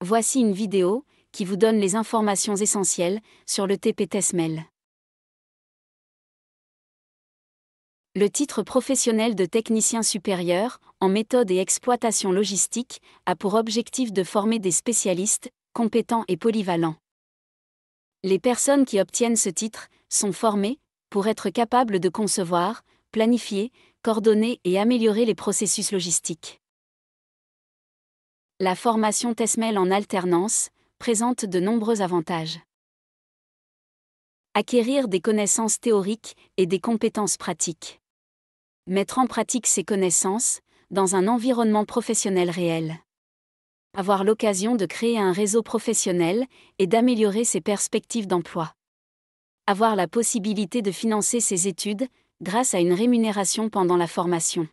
Voici une vidéo qui vous donne les informations essentielles sur le TPTSMEL. Le titre professionnel de technicien supérieur en méthode et exploitation logistique a pour objectif de former des spécialistes compétents et polyvalents. Les personnes qui obtiennent ce titre sont formées pour être capables de concevoir, planifier, coordonner et améliorer les processus logistiques. La formation TESMEL en alternance présente de nombreux avantages. Acquérir des connaissances théoriques et des compétences pratiques. Mettre en pratique ces connaissances dans un environnement professionnel réel. Avoir l'occasion de créer un réseau professionnel et d'améliorer ses perspectives d'emploi. Avoir la possibilité de financer ses études grâce à une rémunération pendant la formation.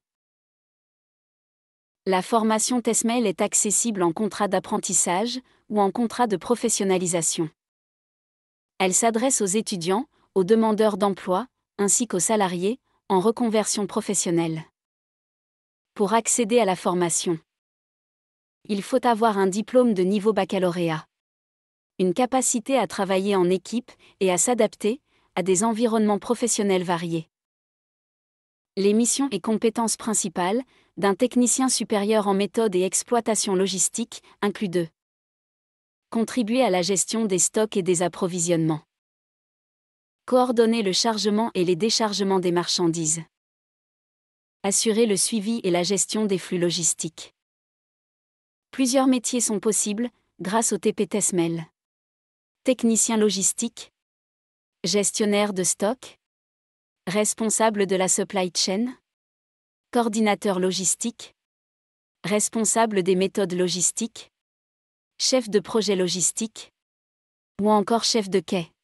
La formation TESMEL est accessible en contrat d'apprentissage ou en contrat de professionnalisation. Elle s'adresse aux étudiants, aux demandeurs d'emploi, ainsi qu'aux salariés, en reconversion professionnelle. Pour accéder à la formation, il faut avoir un diplôme de niveau baccalauréat. Une capacité à travailler en équipe et à s'adapter à des environnements professionnels variés. Les missions et compétences principales d'un technicien supérieur en méthode et exploitation logistique, inclus deux. Contribuer à la gestion des stocks et des approvisionnements. Coordonner le chargement et les déchargements des marchandises. Assurer le suivi et la gestion des flux logistiques. Plusieurs métiers sont possibles grâce au TP-TESMEL. Technicien logistique, gestionnaire de stock, responsable de la supply chain, coordinateur logistique, responsable des méthodes logistiques, chef de projet logistique, ou encore chef de quai.